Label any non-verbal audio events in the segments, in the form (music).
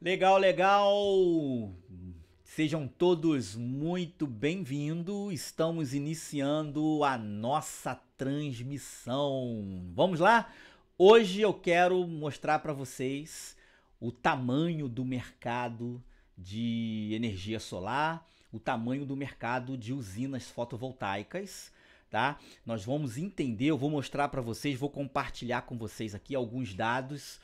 Legal, legal. Sejam todos muito bem-vindos. Estamos iniciando a nossa transmissão. Vamos lá? Hoje eu quero mostrar para vocês o tamanho do mercado de energia solar, o tamanho do mercado de usinas fotovoltaicas, tá? Nós vamos entender, eu vou mostrar para vocês, vou compartilhar com vocês aqui alguns dados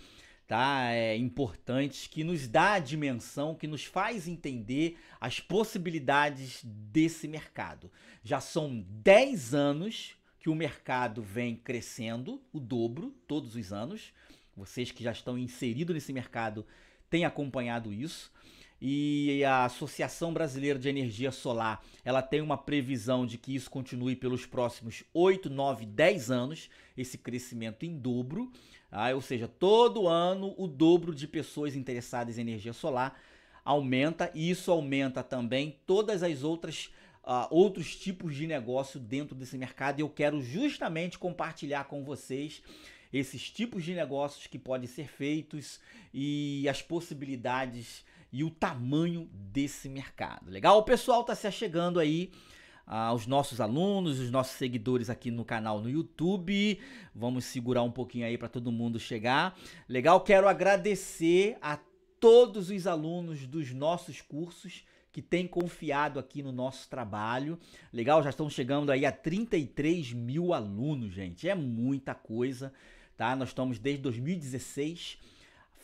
tá? É, importante que nos dá a dimensão, que nos faz entender as possibilidades desse mercado. Já são 10 anos que o mercado vem crescendo, o dobro, todos os anos. Vocês que já estão inseridos nesse mercado têm acompanhado isso. E a Associação Brasileira de Energia Solar, ela tem uma previsão de que isso continue pelos próximos 8, 9, 10 anos, esse crescimento em dobro. Ah, ou seja, todo ano o dobro de pessoas interessadas em energia solar aumenta e isso aumenta também todas as outras uh, outros tipos de negócio dentro desse mercado. E eu quero justamente compartilhar com vocês esses tipos de negócios que podem ser feitos e as possibilidades e o tamanho desse mercado. Legal? O pessoal está se achegando aí aos nossos alunos, os nossos seguidores aqui no canal no YouTube. Vamos segurar um pouquinho aí para todo mundo chegar. Legal, quero agradecer a todos os alunos dos nossos cursos que têm confiado aqui no nosso trabalho. Legal, já estamos chegando aí a 33 mil alunos, gente. É muita coisa, tá? Nós estamos desde 2016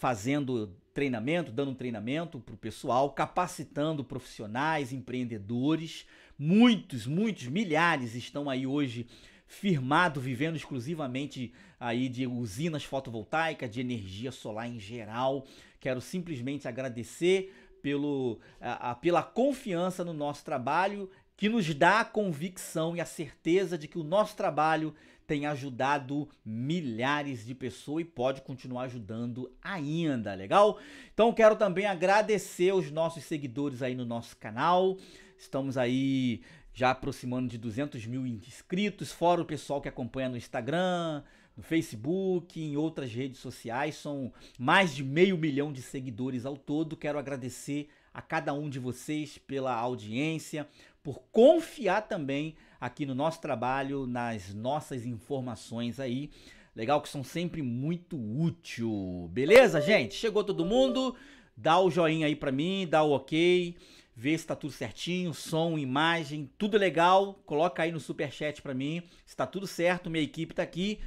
fazendo treinamento, dando treinamento para o pessoal, capacitando profissionais, empreendedores. Muitos, muitos, milhares estão aí hoje firmado, vivendo exclusivamente aí de usinas fotovoltaicas, de energia solar em geral. Quero simplesmente agradecer pelo, a, a, pela confiança no nosso trabalho, que nos dá a convicção e a certeza de que o nosso trabalho tem ajudado milhares de pessoas e pode continuar ajudando ainda, legal? Então quero também agradecer os nossos seguidores aí no nosso canal. Estamos aí já aproximando de 200 mil inscritos, fora o pessoal que acompanha no Instagram, no Facebook, em outras redes sociais. São mais de meio milhão de seguidores ao todo. Quero agradecer a cada um de vocês pela audiência, por confiar também aqui no nosso trabalho, nas nossas informações aí. Legal que são sempre muito útil. Beleza, gente? Chegou todo mundo? Dá o joinha aí para mim, dá o OK, vê se tá tudo certinho, som, imagem, tudo legal. Coloca aí no super chat para mim se tá tudo certo, minha equipe tá aqui.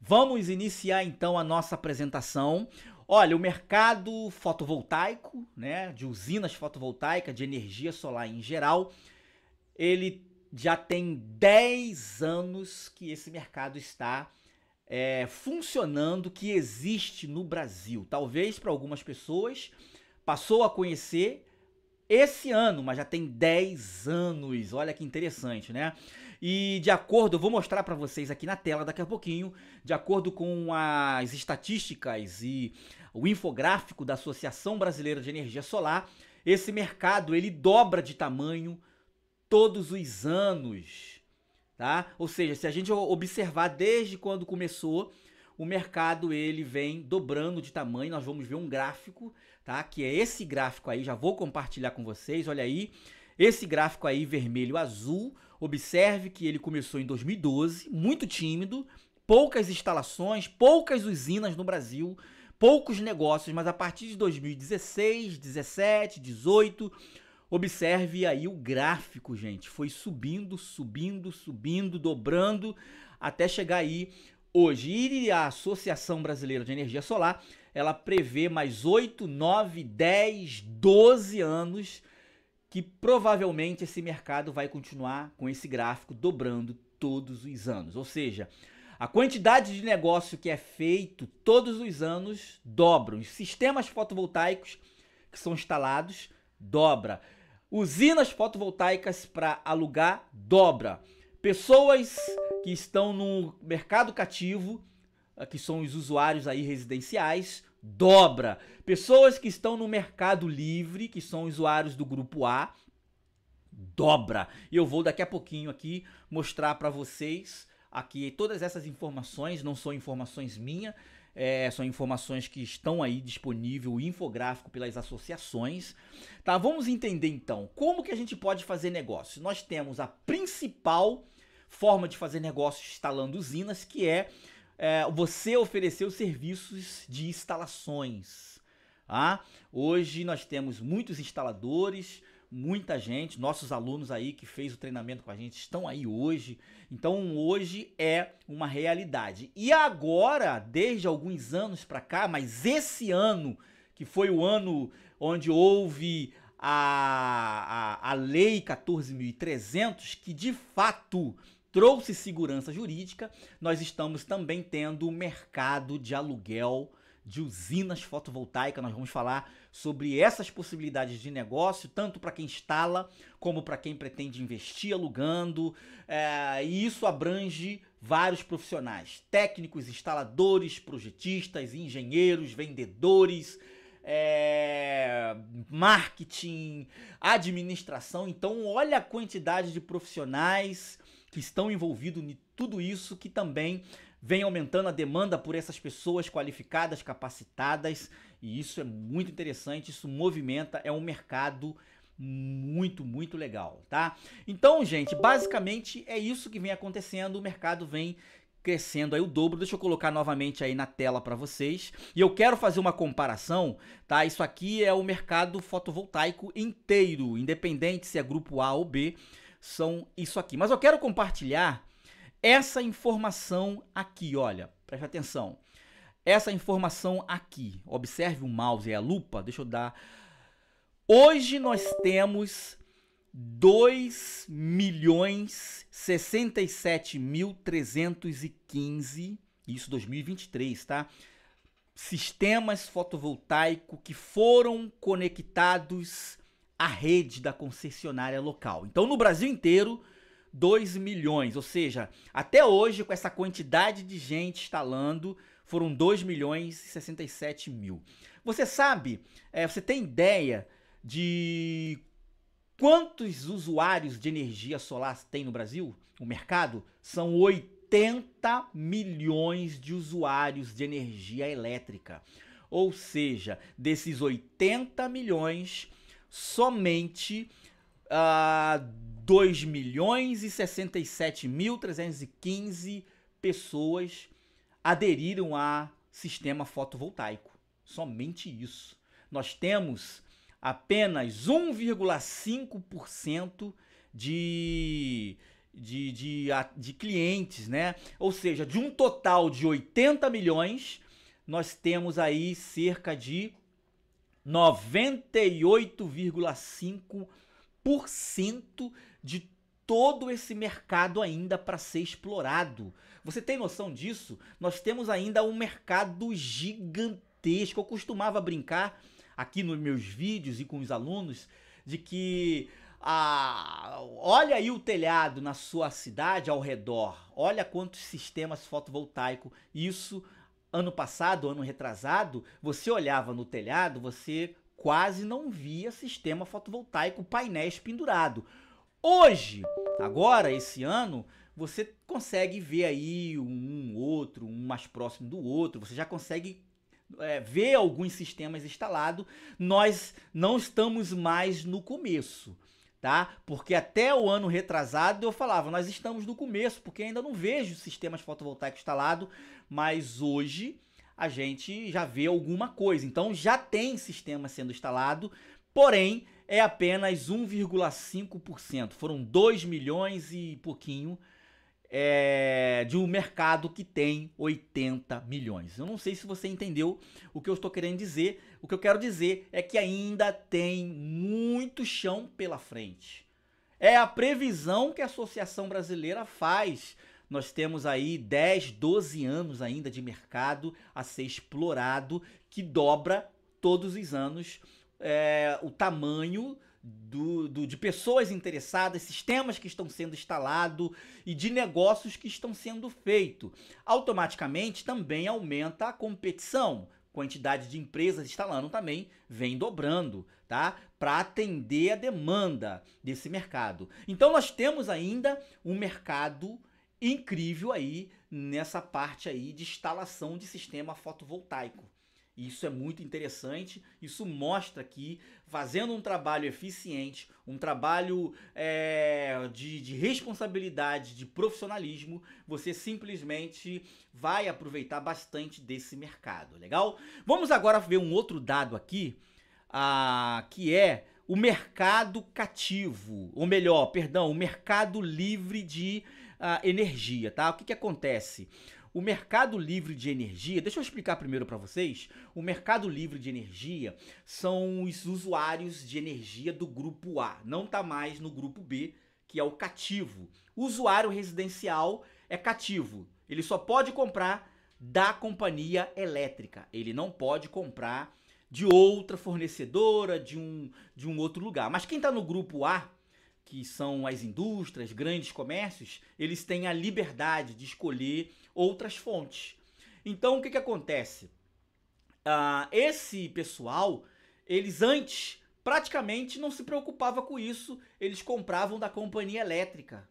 Vamos iniciar então a nossa apresentação. Olha, o mercado fotovoltaico, né, de usinas fotovoltaicas, de energia solar em geral, ele já tem 10 anos que esse mercado está é, funcionando, que existe no Brasil. Talvez para algumas pessoas passou a conhecer esse ano, mas já tem 10 anos. Olha que interessante, né? E de acordo, eu vou mostrar para vocês aqui na tela daqui a pouquinho, de acordo com as estatísticas e o infográfico da Associação Brasileira de Energia Solar, esse mercado ele dobra de tamanho todos os anos, tá? Ou seja, se a gente observar desde quando começou, o mercado ele vem dobrando de tamanho. Nós vamos ver um gráfico, tá? Que é esse gráfico aí, já vou compartilhar com vocês. Olha aí, esse gráfico aí vermelho azul. Observe que ele começou em 2012, muito tímido, poucas instalações, poucas usinas no Brasil, poucos negócios, mas a partir de 2016, 17, 18, Observe aí o gráfico, gente. Foi subindo, subindo, subindo, dobrando até chegar aí hoje. E a Associação Brasileira de Energia Solar, ela prevê mais 8, 9, 10, 12 anos que provavelmente esse mercado vai continuar com esse gráfico dobrando todos os anos. Ou seja, a quantidade de negócio que é feito todos os anos dobra, Os sistemas fotovoltaicos que são instalados dobra. Usinas fotovoltaicas para alugar dobra. Pessoas que estão no mercado cativo, eh, que são os usuários aí residenciais, dobra. Pessoas que estão no mercado livre, que são usuários do grupo A, dobra. E eu vou daqui a pouquinho aqui mostrar para vocês aqui todas essas informações, não são informações minhas, é, são informações que estão aí disponível, infográfico pelas associações. Tá, vamos entender então como que a gente pode fazer negócio. Nós temos a principal forma de fazer negócio instalando usinas, que é, é você oferecer os serviços de instalações. Tá? Hoje nós temos muitos instaladores muita gente, nossos alunos aí que fez o treinamento com a gente estão aí hoje. Então hoje é uma realidade. E agora, desde alguns anos para cá, mas esse ano que foi o ano onde houve a, a, a Lei 14.300, que de fato trouxe segurança jurídica, nós estamos também tendo o mercado de aluguel de usinas fotovoltaicas. Nós vamos falar sobre essas possibilidades de negócio, tanto para quem instala como para quem pretende investir alugando. É, e isso abrange vários profissionais: técnicos, instaladores, projetistas, engenheiros, vendedores. É, marketing, administração. Então, olha a quantidade de profissionais que estão envolvidos em tudo isso que também vem aumentando a demanda por essas pessoas qualificadas, capacitadas, e isso é muito interessante, isso movimenta, é um mercado muito, muito legal, tá? Então, gente, basicamente é isso que vem acontecendo, o mercado vem crescendo aí o dobro. Deixa eu colocar novamente aí na tela para vocês. E eu quero fazer uma comparação, tá? Isso aqui é o mercado fotovoltaico inteiro, independente se é grupo A ou B, são isso aqui. Mas eu quero compartilhar essa informação aqui, olha, preste atenção. Essa informação aqui, observe o mouse e a lupa, deixa eu dar. Hoje nós temos 2 milhões 67 mil isso 2023, tá? Sistemas fotovoltaicos que foram conectados à rede da concessionária local. Então, no Brasil inteiro, 2 milhões. Ou seja, até hoje, com essa quantidade de gente instalando, foram 2 milhões e 67 mil. Você sabe, é, você tem ideia de quantos usuários de energia solar tem no Brasil? O mercado? São 80 milhões de usuários de energia elétrica. Ou seja, desses 80 milhões, somente uh, 2.067.315 pessoas aderiram a sistema fotovoltaico. Somente isso. Nós temos apenas 1,5% de, de, de, de clientes, né? Ou seja, de um total de 80 milhões, nós temos aí cerca de 98,5 milhões 1% de todo esse mercado ainda para ser explorado. Você tem noção disso? Nós temos ainda um mercado gigantesco. Eu costumava brincar aqui nos meus vídeos e com os alunos de que ah, olha aí o telhado na sua cidade ao redor. Olha quantos sistemas fotovoltaicos. Isso ano passado, ano retrasado, você olhava no telhado, você quase não via sistema fotovoltaico painéis pendurado. Hoje, agora, esse ano, você consegue ver aí um outro, um mais próximo do outro, você já consegue é, ver alguns sistemas instalados. Nós não estamos mais no começo. Tá? Porque até o ano retrasado eu falava, nós estamos no começo, porque ainda não vejo sistemas fotovoltaicos instalados, mas hoje a gente já vê alguma coisa. Então já tem sistema sendo instalado, porém é apenas 1,5%. Foram 2 milhões e pouquinho é, de um mercado que tem 80 milhões. Eu não sei se você entendeu o que eu estou querendo dizer. O que eu quero dizer é que ainda tem muito chão pela frente. É a previsão que a Associação Brasileira faz nós temos aí 10, 12 anos ainda de mercado a ser explorado, que dobra todos os anos é, o tamanho do, do, de pessoas interessadas, sistemas que estão sendo instalados e de negócios que estão sendo feitos. Automaticamente também aumenta a competição. Quantidade de empresas instalando também vem dobrando, tá? Para atender a demanda desse mercado. Então nós temos ainda um mercado incrível aí nessa parte aí de instalação de sistema fotovoltaico. Isso é muito interessante, isso mostra que fazendo um trabalho eficiente, um trabalho é, de, de responsabilidade, de profissionalismo, você simplesmente vai aproveitar bastante desse mercado, legal? Vamos agora ver um outro dado aqui, ah, que é o mercado cativo, ou melhor, perdão, o mercado livre de a energia, tá? O que, que acontece? O mercado livre de energia, deixa eu explicar primeiro para vocês. O mercado livre de energia são os usuários de energia do grupo A, não tá mais no grupo B, que é o cativo. O usuário residencial é cativo. Ele só pode comprar da companhia elétrica. Ele não pode comprar de outra fornecedora, de um de um outro lugar. Mas quem está no grupo A que são as indústrias, grandes comércios, eles têm a liberdade de escolher outras fontes. Então, o que, que acontece? Ah, esse pessoal, eles antes praticamente não se preocupava com isso, eles compravam da companhia elétrica.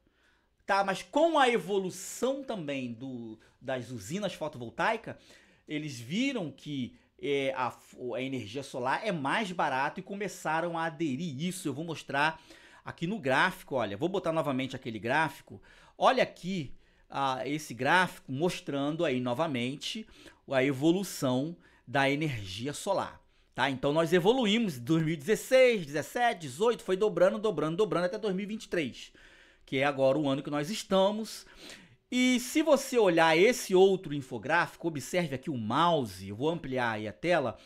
Tá, mas com a evolução também do, das usinas fotovoltaicas, eles viram que é, a, a energia solar é mais barata e começaram a aderir isso. Eu vou mostrar aqui no gráfico, olha, vou botar novamente aquele gráfico. Olha aqui ah, esse gráfico mostrando aí novamente a evolução da energia solar. Tá? Então nós evoluímos 2016, 17, 18, foi dobrando, dobrando, dobrando até 2023, que é agora o ano que nós estamos. E se você olhar esse outro infográfico, observe aqui o mouse, eu vou ampliar aí a tela.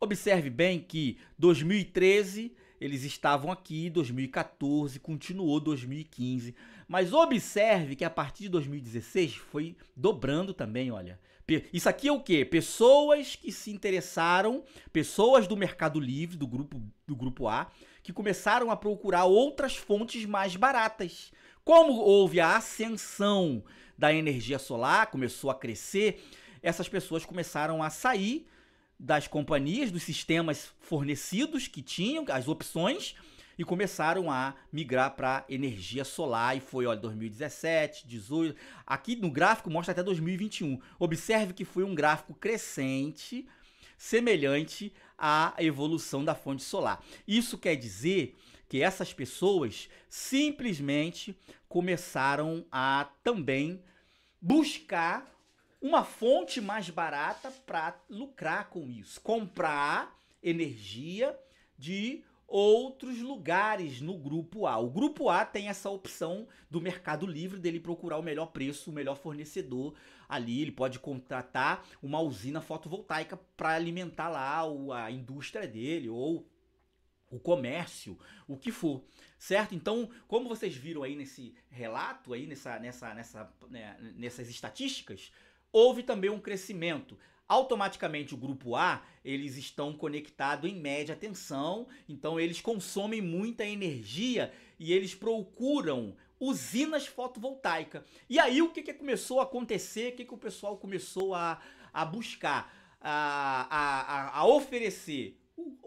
Observe bem que 2013 eles estavam aqui 2014, continuou 2015, mas observe que a partir de 2016 foi dobrando também, olha. Isso aqui é o quê? Pessoas que se interessaram, pessoas do Mercado Livre, do grupo do grupo A, que começaram a procurar outras fontes mais baratas. Como houve a ascensão da energia solar, começou a crescer, essas pessoas começaram a sair das companhias, dos sistemas fornecidos que tinham, as opções, e começaram a migrar para energia solar. E foi, olha, 2017, 18. Aqui no gráfico mostra até 2021. Observe que foi um gráfico crescente, semelhante à evolução da fonte solar. Isso quer dizer que essas pessoas simplesmente começaram a também buscar uma fonte mais barata para lucrar com isso, comprar energia de outros lugares no grupo A. O grupo A tem essa opção do Mercado Livre dele procurar o melhor preço, o melhor fornecedor ali. Ele pode contratar uma usina fotovoltaica para alimentar lá a indústria dele ou o comércio, o que for, certo? Então, como vocês viram aí nesse relato aí nessa nessa nessa né, nessas estatísticas, houve também um crescimento. Automaticamente o grupo A, eles estão conectados em média tensão, então eles consomem muita energia e eles procuram usinas fotovoltaicas. E aí o que, que começou a acontecer, o que, que o pessoal começou a, a buscar, a, a, a oferecer?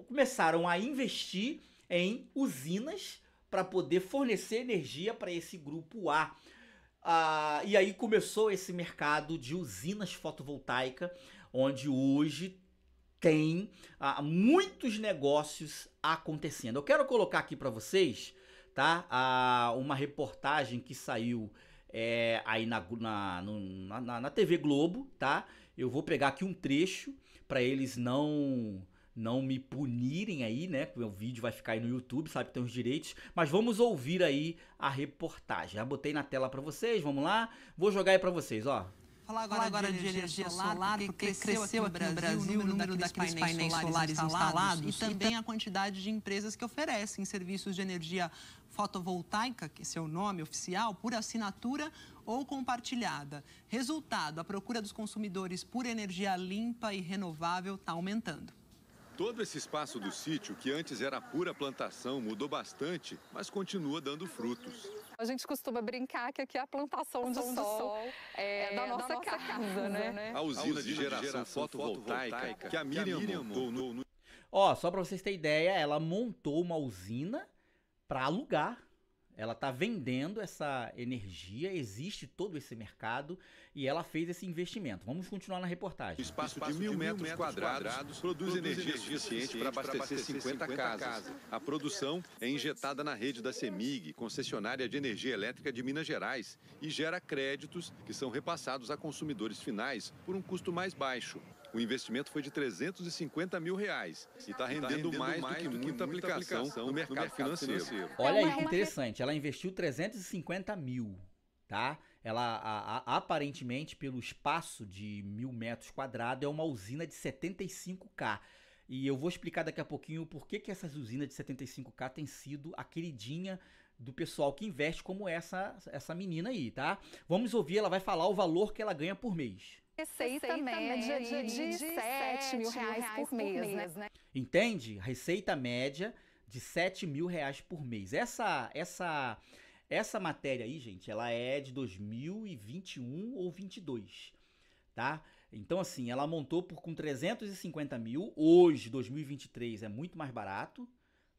Começaram a investir em usinas para poder fornecer energia para esse grupo A. Ah, e aí começou esse mercado de usinas fotovoltaicas, onde hoje tem ah, muitos negócios acontecendo. Eu quero colocar aqui para vocês, tá? Ah, uma reportagem que saiu é, aí na, na, na, na TV Globo, tá? Eu vou pegar aqui um trecho para eles não não me punirem aí, né? O vídeo vai ficar aí no YouTube, sabe que tem os direitos. Mas vamos ouvir aí a reportagem. Já botei na tela para vocês, vamos lá. Vou jogar aí para vocês, ó. Falar agora, agora de, energia solar, solar porque, cresceu aqui no Brasil, Brasil o número daqueles, daqueles painéis, solares, solares instalados, instalados e também a quantidade de empresas que oferecem serviços de energia fotovoltaica, que é seu nome oficial, por assinatura ou compartilhada. Resultado, a procura dos consumidores por energia limpa e renovável está aumentando. Todo esse espaço do sítio, que antes era pura plantação, mudou bastante, mas continua dando frutos. A gente costuma brincar que aqui é a plantação do, do sol, sol é, é, da nossa, da nossa casa, casa, né? né? A usina, a usina de geração, geração fotovoltaica, que a Miriam, que a Miriam montou no... Ó, só para vocês terem ideia, ela montou uma usina para alugar ela está vendendo essa energia, existe todo esse mercado e ela fez esse investimento. Vamos continuar na reportagem. O espaço, espaço de mil, mil metros, metros quadrados, quadrados produz, produz energia, energia suficiente para abastecer, abastecer 50, 50 casas. casas. A produção é injetada na rede da CEMIG, concessionária de energia elétrica de Minas Gerais, e gera créditos que são repassados a consumidores finais por um custo mais baixo. O investimento foi de 350 mil reais e está rendendo, tá rendendo, mais, do, que do que muita, muita aplicação, aplicação no mercado, no mercado financeiro. financeiro. Olha é aí que interessante, ela investiu 350 mil, tá? Ela a, a, aparentemente, pelo espaço de mil metros quadrados, é uma usina de 75K. E eu vou explicar daqui a pouquinho por que, que essas usinas de 75K têm sido a queridinha do pessoal que investe como essa, essa menina aí, tá? Vamos ouvir, ela vai falar o valor que ela ganha por mês. Receita, média de, de, de 7 mil reais, reais por, mês, por né? mês, né? Entende? Receita média de 7 mil reais por mês. Essa, essa, essa matéria aí, gente, ela é de 2021 ou 22, tá? Então, assim, ela montou por, com 350 mil. Hoje, 2023, é muito mais barato,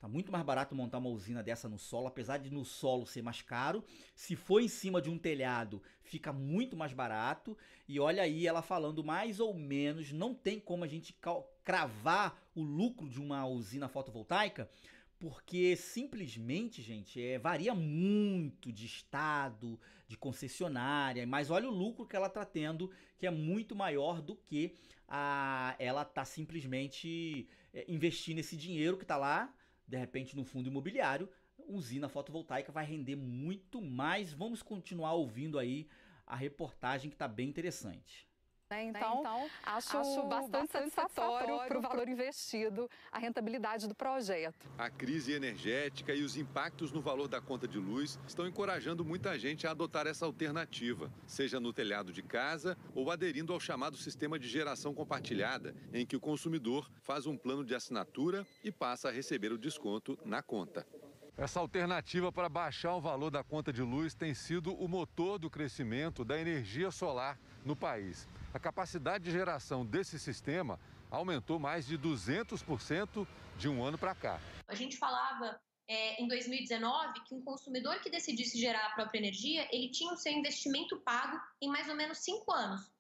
Tá muito mais barato montar uma usina dessa no solo, apesar de no solo ser mais caro. Se for em cima de um telhado, fica muito mais barato. E olha aí ela falando mais ou menos, não tem como a gente cravar o lucro de uma usina fotovoltaica, porque simplesmente, gente, é, varia muito de estado, de concessionária, mas olha o lucro que ela está tendo, que é muito maior do que a, ela está simplesmente é, investindo esse dinheiro que está lá de repente no fundo imobiliário, usina fotovoltaica vai render muito mais. Vamos continuar ouvindo aí a reportagem que está bem interessante. Né? né? Então, então, acho, acho bastante, bastante satisfatório para o valor investido, a rentabilidade do projeto. A crise energética e os impactos no valor da conta de luz estão encorajando muita gente a adotar essa alternativa, seja no telhado de casa ou aderindo ao chamado sistema de geração compartilhada, em que o consumidor faz um plano de assinatura e passa a receber o desconto na conta. Essa alternativa para baixar o valor da conta de luz tem sido o motor do crescimento da energia solar no país. A capacidade de geração desse sistema aumentou mais de 200% de um ano para cá. A gente falava é, em 2019 que um consumidor que decidisse gerar a própria energia, ele tinha o seu investimento pago em mais ou menos cinco anos.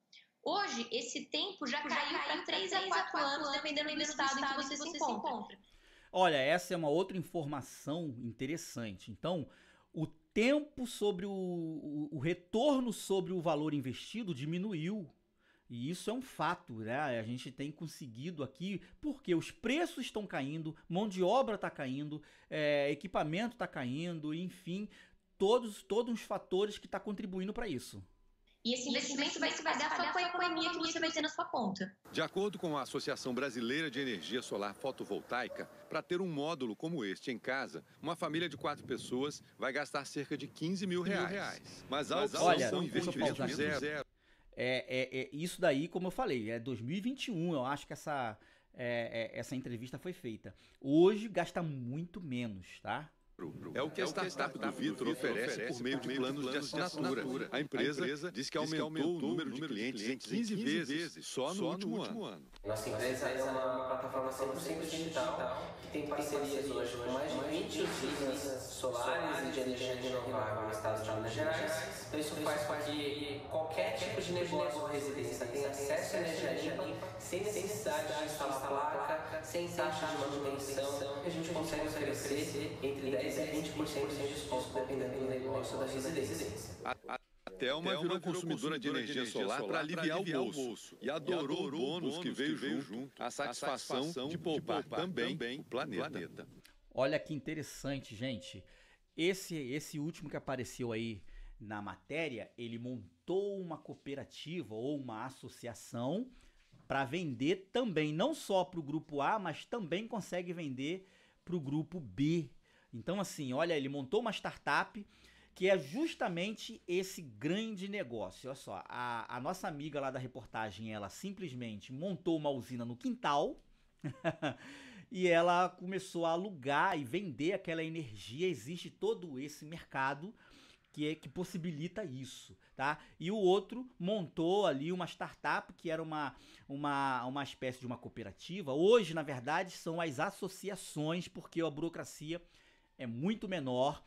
Hoje, esse tempo já, já caiu, caiu para 3 a 4 anos, anos dependendo, do, estado do estado em que você, você se, encontra. se encontra. Olha, essa é uma outra informação interessante. Então, o tempo sobre o, o, o retorno sobre o valor investido diminuiu. E isso é um fato, né? A gente tem conseguido aqui, porque os preços estão caindo, mão de obra está caindo, é, equipamento está caindo, enfim, todos, todos os fatores que estão tá contribuindo para isso. E esse investimento vai se basear só com a economia que você vai ter na sua conta. De acordo com a Associação Brasileira de Energia Solar Fotovoltaica, para ter um módulo como este em casa, uma família de quatro pessoas vai gastar cerca de 15 mil reais. Mas a opção Olha, são investimentos zero. zero. É, é, é, isso daí, como eu falei, é 2021, eu acho que essa, é, é, essa entrevista foi feita. Hoje gasta muito menos, tá? É, é o que a startup do Vitor oferece por meio de planos de assinatura. A empresa diz que aumentou o número de clientes em 15 vezes só no último ano. Nossa empresa é uma é plataforma 100% digital que tem parcerias hoje com mais de 20 usinas solares e de energia renovável no estado de Minas Gerais. Então, então isso faz com que qualquer tipo de tipo negócio ou residência tenha acesso à energia limpa sem necessidade de instalar placa, sem taxa de manutenção. A gente consegue oferecer entre 10% e 20% de desconto dependendo do negócio da residência. Telma Thelma virou, virou consumidora, de energia, de energia solar, para aliviar, aliviar, o bolso. O bolso e, adorou e adorou o bônus que veio, que veio junto, a satisfação, a satisfação de, poupar de, poupar também, também o planeta. O planeta. Olha que interessante, gente. Esse, esse último que apareceu aí na matéria, ele montou uma cooperativa ou uma associação para vender também, não só para o grupo A, mas também consegue vender para o grupo B. Então, assim, olha, ele montou uma startup que é justamente esse grande negócio. Olha só, a, a nossa amiga lá da reportagem, ela simplesmente montou uma usina no quintal (laughs) e ela começou a alugar e vender aquela energia. Existe todo esse mercado que, é, que possibilita isso, tá? E o outro montou ali uma startup que era uma, uma, uma espécie de uma cooperativa. Hoje, na verdade, são as associações, porque a burocracia é muito menor.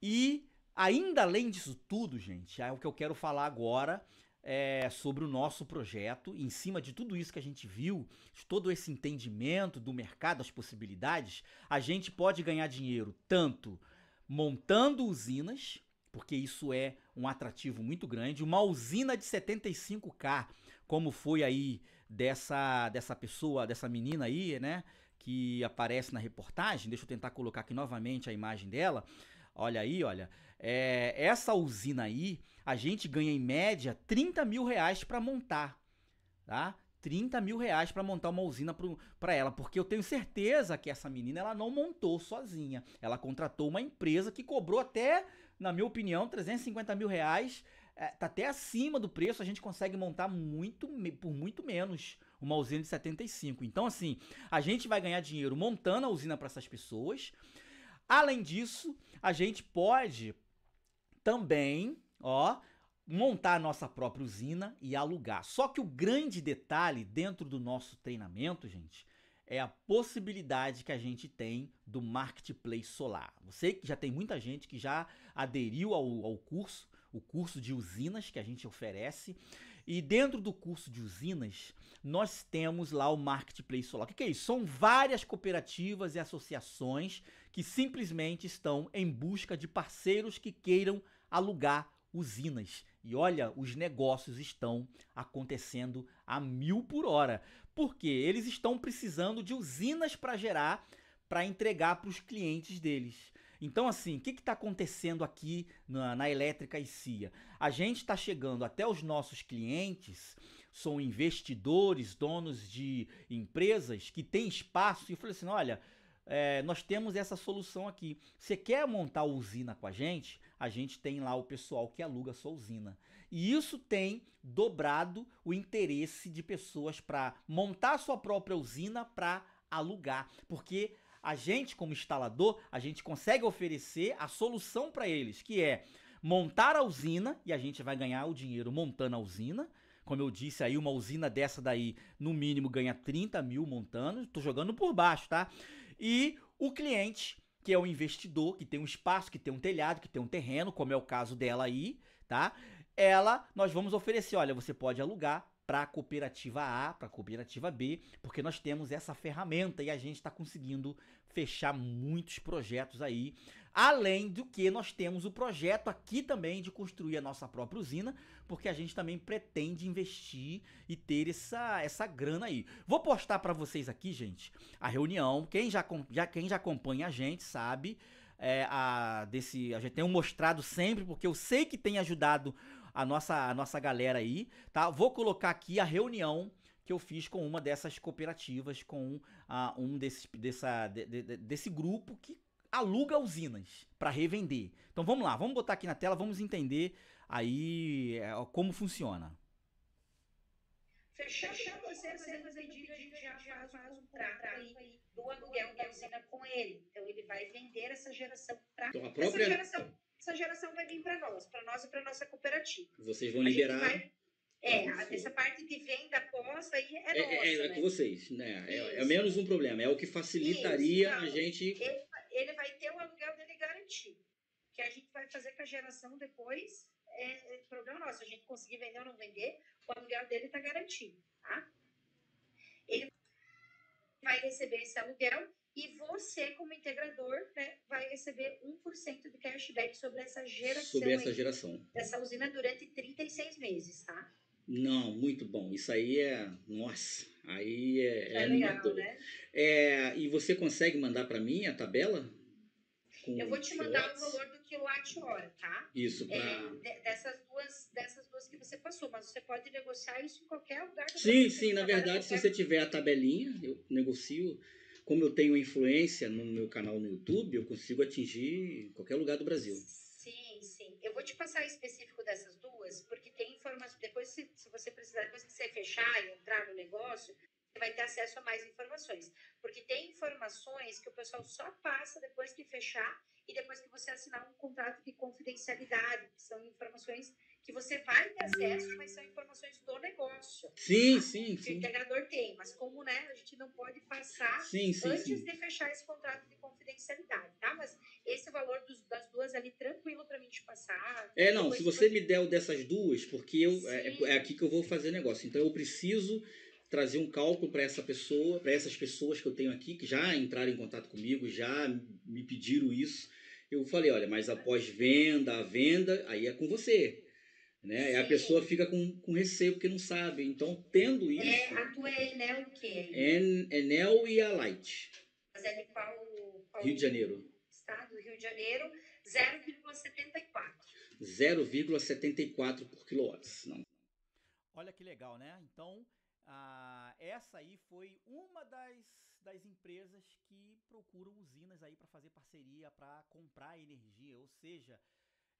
E Ainda além disso tudo, gente, é o que eu quero falar agora é, sobre o nosso projeto. em cima de tudo isso que a gente viu, de todo esse entendimento do mercado, das possibilidades, a gente pode ganhar dinheiro tanto montando usinas, porque isso é um atrativo muito grande. Uma usina de 75K, como foi aí dessa, dessa pessoa, dessa menina aí, né? Que aparece na reportagem. Deixa eu tentar colocar aqui novamente a imagem dela. Olha aí, olha. É, essa usina aí, a gente ganha em média 30 mil reais para montar, tá? 30 mil reais para montar uma usina para ela, porque eu tenho certeza que essa menina ela não montou sozinha. Ela contratou uma empresa que cobrou até, na minha opinião, 350 mil reais. É, tá até acima do preço, a gente consegue montar muito por muito menos uma usina de 75. Então, assim, a gente vai ganhar dinheiro montando a usina para essas pessoas. Além disso, a gente pode também, ó, montar a nossa própria usina e alugar. Só que o grande detalhe dentro do nosso treinamento, gente, é a possibilidade que a gente tem do marketplace solar. Você que já tem muita gente que já aderiu ao, ao curso, o curso de usinas que a gente oferece. E dentro do curso de usinas, nós temos lá o Marketplace Solar. O que é isso? São várias cooperativas e associações que simplesmente estão em busca de parceiros que queiram alugar usinas. E olha, os negócios estão acontecendo a mil por hora, porque eles estão precisando de usinas para gerar, para entregar para os clientes deles. Então, assim, o que está acontecendo aqui na, na Elétrica e CIA? A gente está chegando até os nossos clientes, são investidores, donos de empresas que têm espaço, e eu falei assim: olha. É, nós temos essa solução aqui. Você quer montar usina com a gente? A gente tem lá o pessoal que aluga sua usina. E isso tem dobrado o interesse de pessoas para montar sua própria usina para alugar, porque a gente como instalador, a gente consegue oferecer a solução para eles, que é montar a usina e a gente vai ganhar o dinheiro montando a usina. Como eu disse aí, uma usina dessa daí, no mínimo, ganha 30 mil montando. Estou jogando por baixo, tá? E o cliente, que é o investidor, que tem um espaço, que tem um telhado, que tem um terreno, como é o caso dela aí, tá? Ela, nós vamos oferecer, olha, você pode alugar, para a cooperativa A, para a cooperativa B, porque nós temos essa ferramenta e a gente está conseguindo fechar muitos projetos aí. Além do que nós temos o projeto aqui também de construir a nossa própria usina, porque a gente também pretende investir e ter essa, essa grana aí. Vou postar para vocês aqui, gente, a reunião. Quem já, já, quem já acompanha a gente sabe. É, a, desse, a gente tem mostrado sempre, porque eu sei que tem ajudado a nossa, a nossa galera aí, tá? Vou colocar aqui a reunião que eu fiz com uma dessas cooperativas, com ah, um desses, dessa, de, de, desse grupo que aluga usinas para revender. Então vamos lá, vamos botar aqui na tela, vamos entender aí é, como funciona. Fechando você, você já faz um contrato do aluguel da usina com ele. Então ele vai vender essa geração para então, própria... essa geração essa geração vai vir para nós, para nós e para nossa cooperativa. Vocês vão a liberar. Vai... É, essa parte de venda pós aí é, é, é nossa. É, é, é com vocês, né? É, é menos um problema, é o que facilitaria então, a gente. Ele, ele, vai ter o aluguel dele garantido, que a gente vai fazer com a geração depois. É, é problema nosso, a gente conseguir vender ou não vender, o aluguel dele está garantido, tá? Ele vai receber esse aluguel e você, como integrador, né, vai receber 1% de cashback sobre essa geração. Sobre essa aí, geração. Dessa usina durante 36 meses, tá? Não, muito bom. Isso aí é. Nossa, aí é. É, é legal, né? É, e você consegue mandar para mim a tabela? Com Eu vou te mandar watts? o valor do quilowatt-hora, tá? Isso, é, pra... É, dessas, duas, dessas duas que você passou, mas você pode negociar isso em qualquer lugar. Sim, sim, na verdade, qualquer... se você tiver a tabelinha, eu negocio como eu tenho influência no meu canal no YouTube, eu consigo atingir qualquer lugar do Brasil. Sim, sim. Eu vou te passar específico dessas duas, porque tem informações. Depois, se, se você precisar, depois que você fechar e entrar no negócio, vai ter acesso a mais informações. Porque tem informações que o pessoal só passa depois que fechar e depois que você assinar um contrato de confidencialidade, que são informações que você vai ter acesso, mas são informações do negócio. Sim, tá? sim, que sim. o integrador tem, mas como né, a gente não pode passar sim, sim, antes sim. de fechar esse contrato de confidencialidade, tá? Mas esse é valor dos, das duas ali, tranquilo para mim te passar. É, não, se você me der o dessas duas, porque eu, é, é aqui que eu vou fazer negócio. Então eu preciso trazer um cálculo para essa pessoa, para essas pessoas que eu tenho aqui, que já entraram em contato comigo, já me pediram isso. Eu falei, olha, mas após venda, a venda, aí é com você. Né? E a pessoa fica com, com receio porque não sabe. Então, tendo é, isso. É, a tua é Enel o quê? En, Enel e a Light. Mas é de qual, qual Rio de Janeiro. Estado do Rio de Janeiro, 0,74. 0,74 por quilowatts. Não. Olha que legal, né? Então, ah, essa aí foi uma das, das empresas que procuram usinas aí para fazer parceria para comprar energia, ou seja,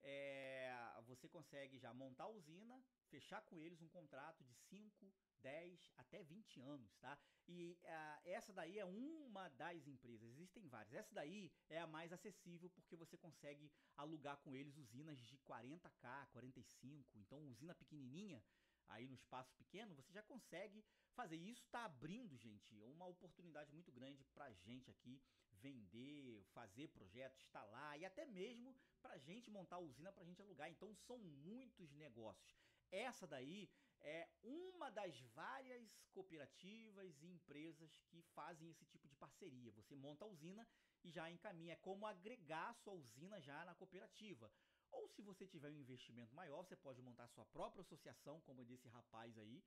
é, você consegue já montar a usina, fechar com eles um contrato de 5, 10 até 20 anos, tá? E ah, essa daí é uma das empresas, existem várias. Essa daí é a mais acessível porque você consegue alugar com eles usinas de 40k, 45, então usina pequenininha aí no espaço pequeno, você já consegue fazer. E isso está abrindo, gente, uma oportunidade muito grande para gente aqui vender, fazer projetos, instalar e até mesmo para gente montar a usina para gente alugar. Então são muitos negócios. Essa daí é uma das várias cooperativas e empresas que fazem esse tipo de parceria. Você monta a usina e já encaminha. É como agregar sua usina já na cooperativa. Ou se você tiver um investimento maior, você pode montar sua própria associação, como desse rapaz aí,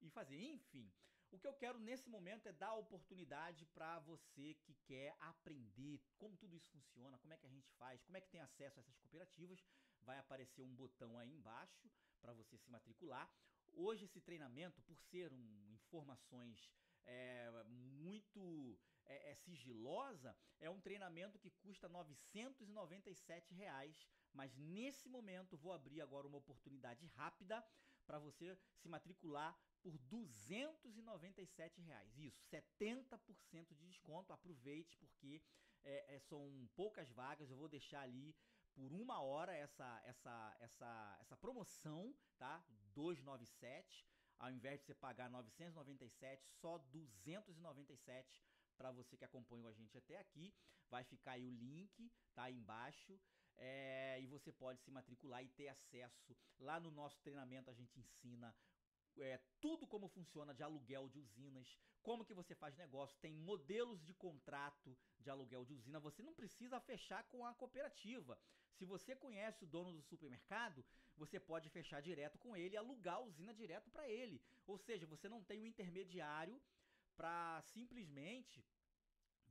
e fazer. Enfim, o que eu quero nesse momento é dar oportunidade para você que quer aprender como tudo isso funciona, como é que a gente faz, como é que tem acesso a essas cooperativas. Vai aparecer um botão aí embaixo para você se matricular. Hoje esse treinamento, por ser um informações é, muito é, é sigilosa, é um treinamento que custa R$ 997, reais, mas nesse momento vou abrir agora uma oportunidade rápida para você se matricular por 297 297,00, Isso, 70% de desconto. Aproveite porque é, é, são poucas vagas. Eu vou deixar ali por uma hora essa essa essa essa promoção, tá? 297 ao invés de você pagar 997, só 297 para você que acompanhou a gente até aqui. Vai ficar aí o link, tá aí embaixo. É, e você pode se matricular e ter acesso. Lá no nosso treinamento a gente ensina é, tudo como funciona de aluguel de usinas, como que você faz negócio, tem modelos de contrato de aluguel de usina, você não precisa fechar com a cooperativa. Se você conhece o dono do supermercado, você pode fechar direto com ele e alugar a usina direto para ele. Ou seja, você não tem um intermediário para simplesmente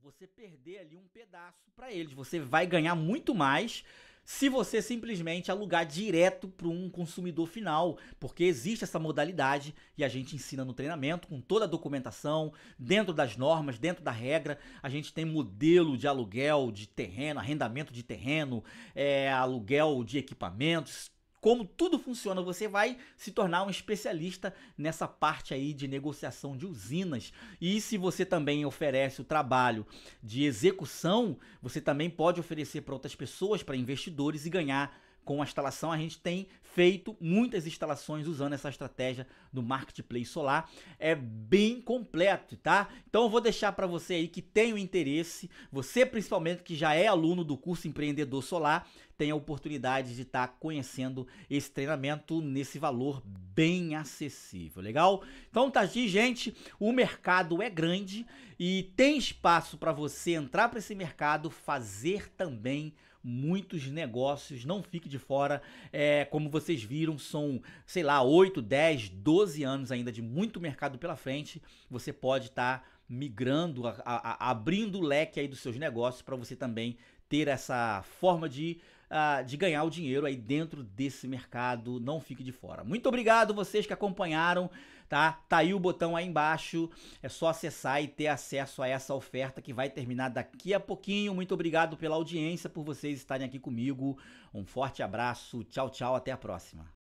você perder ali um pedaço para eles. Você vai ganhar muito mais se você simplesmente alugar direto para um consumidor final, porque existe essa modalidade e a gente ensina no treinamento com toda a documentação, dentro das normas, dentro da regra. A gente tem modelo de aluguel de terreno, arrendamento de terreno, é, aluguel de equipamentos, como tudo funciona, você vai se tornar um especialista nessa parte aí de negociação de usinas. E se você também oferece o trabalho de execução, você também pode oferecer para outras pessoas, para investidores e ganhar com a instalação, a gente tem feito muitas instalações usando essa estratégia do marketplace solar. É bem completo, tá? Então eu vou deixar para você aí que tem o interesse, você principalmente que já é aluno do curso empreendedor solar, tem a oportunidade de estar tá conhecendo esse treinamento nesse valor bem acessível, legal? Então tá aqui, gente, o mercado é grande e tem espaço para você entrar para esse mercado, fazer também muitos negócios. Não fique de fora. É, como vocês viram, são, sei lá, 8, 10, 12 anos ainda de muito mercado pela frente. Você pode estar tá migrando, a, a, abrindo o leque aí dos seus negócios para você também ter essa forma de ah, de ganhar o dinheiro aí dentro desse mercado. Não fique de fora. Muito obrigado vocês que acompanharam tá? Tá aí o botão aí embaixo, é só acessar e ter acesso a essa oferta que vai terminar daqui a pouquinho. Muito obrigado pela audiência, por vocês estarem aqui comigo. Um forte abraço, tchau, tchau, até a próxima.